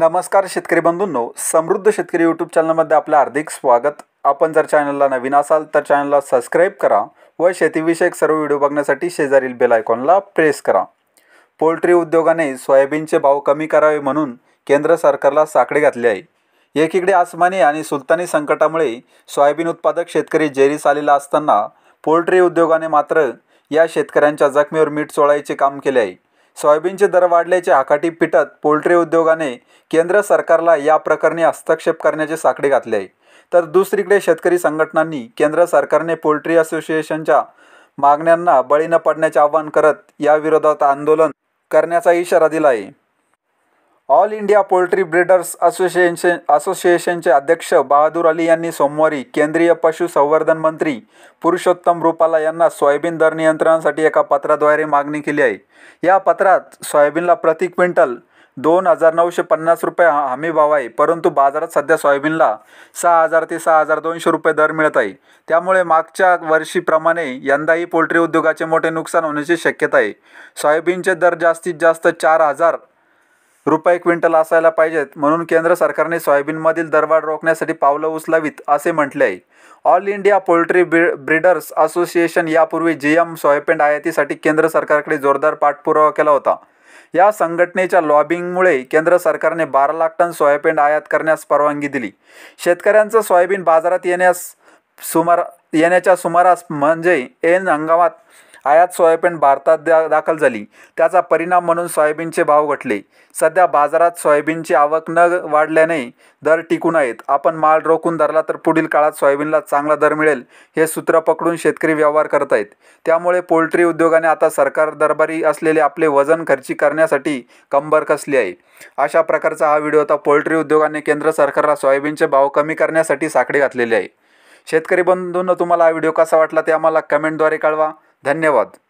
नमस्कार शेतकरी बंधूंनो समृद्ध शेतकरी यूट्यूब चॅनलमध्ये आपलं हार्दिक स्वागत आपण जर चॅनलला नवीन असाल तर चॅनलला सबस्क्राईब करा व शेतीविषयक सर्व व्हिडिओ बघण्यासाठी शेजारील बेल आयकॉनला प्रेस करा पोल्ट्री उद्योगाने सोयाबीनचे भाव कमी करावे म्हणून केंद्र सरकारला साकडे घातले आहे एकीकडे आसमानी आणि सुलतानी संकटामुळे सोयाबीन उत्पादक शेतकरी जेरीस आलेला असताना पोल्ट्री उद्योगाने मात्र या शेतकऱ्यांच्या जखमेवर मीठ चोळायचे काम केले आहे सोयाबीनचे दर वाढल्याचे हाकाठी पिटत पोल्ट्री उद्योगाने केंद्र सरकारला या प्रकरणी हस्तक्षेप करण्याचे साकडे घातले आहे तर दुसरीकडे शेतकरी संघटनांनी केंद्र सरकारने पोल्ट्री असोसिएशनच्या मागण्यांना बळी न पडण्याचे आवाहन करत याविरोधात आंदोलन करण्याचा इशारा दिला आहे all India poultry breeders association असोसिएशनचे अध्यक्ष बहादूर अली यांनी सोमवारी केंद्रीय पशुसंवर्धन मंत्री पुरुषोत्तम रुपाला यांना सोयाबीन दर नियंत्रणासाठी एका पत्राद्वारे मागणी केली आहे या पत्रात सोयाबीनला प्रति क्विंटल दोन हजार नऊशे पन्नास रुपये हमी भाव आहे परंतु बाजारात सध्या सोयाबीनला सहा हजार ते सहा हजार दोनशे रुपये दर मिळत आहे त्यामुळे मागच्या वर्षीप्रमाणे यंदाही पोल्ट्री उद्योगाचे मोठे नुकसान होण्याची शक्यता आहे सोयाबीनचे दर जास्तीत जास्त चार हजार रुपये क्विंटल असायला पाहिजेत म्हणून केंद्र सरकारने सोयाबीनमधील दरवाढ रोखण्यासाठी पावलं उचलावीत असे म्हटले आहे all India poultry breeders association यापूर्वी जी एम सोयाबीन आयातीसाठी केंद्र सरकारकडे जोरदार पाठपुरावा केला होता या संघटनेच्या लॉबिंगमुळे केंद्र सरकारने बारा लाख टन सोयाबीन आयात करण्यास परवानगी दिली शेतकऱ्यांचं सोयाबीन बाजारात येण्यास सुमार येण्याच्या सुमारास म्हणजे एन हंगामात आयात सोयाबीन भारतात दा दाखल झाली त्याचा परिणाम म्हणून सोयाबीनचे भाव घटले सध्या बाजारात सोयाबीनची आवक न वाढल्याने दर टिकून आहेत आपण माल रोखून धरला तर पुढील काळात सोयाबीनला चांगला दर मिळेल हे सूत्र पकडून शेतकरी व्यवहार करत आहेत त्यामुळे पोल्ट्री उद्योगाने आता सरकार दरबारी असलेले आपले वजन खर्ची करण्यासाठी कंबर कसली आहे अशा प्रकारचा हा व्हिडिओ आता पोल्ट्री उद्योगाने केंद्र सरकारला सोयाबीनचे भाव कमी करण्यासाठी साकडे घातलेले आहे शेतकरी बंधूंना तुम्हाला हा व्हिडिओ कसा वाटला ते आम्हाला कमेंटद्वारे कळवा धन्यवाद